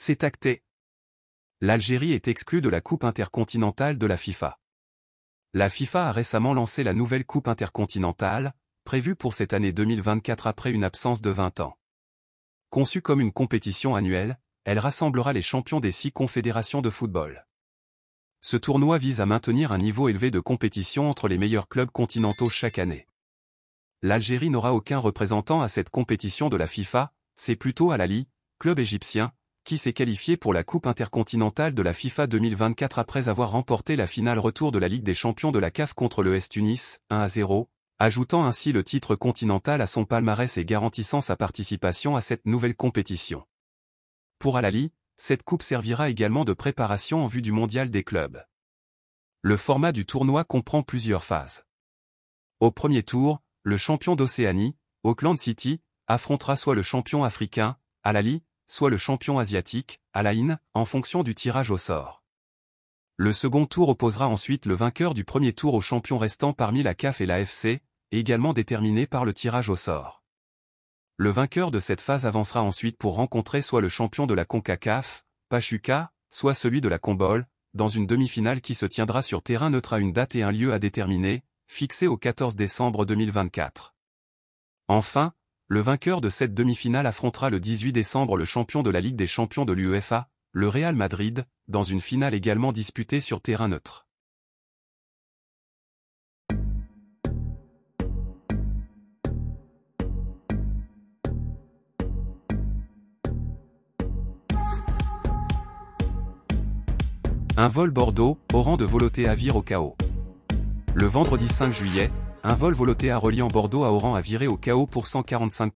C'est acté. L'Algérie est exclue de la Coupe intercontinentale de la FIFA. La FIFA a récemment lancé la nouvelle Coupe intercontinentale, prévue pour cette année 2024 après une absence de 20 ans. Conçue comme une compétition annuelle, elle rassemblera les champions des six confédérations de football. Ce tournoi vise à maintenir un niveau élevé de compétition entre les meilleurs clubs continentaux chaque année. L'Algérie n'aura aucun représentant à cette compétition de la FIFA, c'est plutôt à l'Ali, club égyptien, qui s'est qualifié pour la Coupe intercontinentale de la FIFA 2024 après avoir remporté la finale retour de la Ligue des champions de la CAF contre le S Tunis, 1 à 0, ajoutant ainsi le titre continental à son palmarès et garantissant sa participation à cette nouvelle compétition. Pour Alali, cette coupe servira également de préparation en vue du mondial des clubs. Le format du tournoi comprend plusieurs phases. Au premier tour, le champion d'Océanie, Auckland City, affrontera soit le champion africain, Alali, soit le champion asiatique, Alain, en fonction du tirage au sort. Le second tour opposera ensuite le vainqueur du premier tour au champion restant parmi la CAF et la FC, également déterminé par le tirage au sort. Le vainqueur de cette phase avancera ensuite pour rencontrer soit le champion de la CONCACAF, Pachuca, soit celui de la Combol, dans une demi-finale qui se tiendra sur terrain neutre à une date et un lieu à déterminer, fixé au 14 décembre 2024. Enfin, le vainqueur de cette demi-finale affrontera le 18 décembre le champion de la Ligue des champions de l'UEFA, le Real Madrid, dans une finale également disputée sur terrain neutre. Un vol Bordeaux, au rang de Voloté vire au chaos. Le vendredi 5 juillet, un vol voloté à reliant Bordeaux à Oran a viré au chaos pour 145